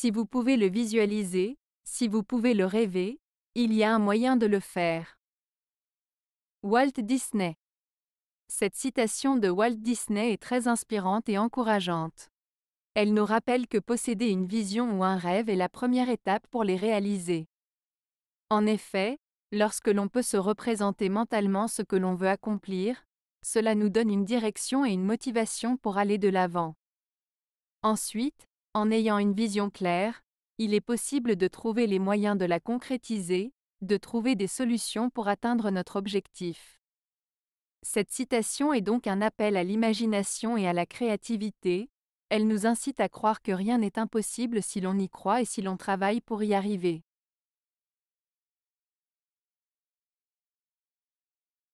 Si vous pouvez le visualiser, si vous pouvez le rêver, il y a un moyen de le faire. Walt Disney Cette citation de Walt Disney est très inspirante et encourageante. Elle nous rappelle que posséder une vision ou un rêve est la première étape pour les réaliser. En effet, lorsque l'on peut se représenter mentalement ce que l'on veut accomplir, cela nous donne une direction et une motivation pour aller de l'avant. Ensuite, en ayant une vision claire, il est possible de trouver les moyens de la concrétiser, de trouver des solutions pour atteindre notre objectif. Cette citation est donc un appel à l'imagination et à la créativité, elle nous incite à croire que rien n'est impossible si l'on y croit et si l'on travaille pour y arriver.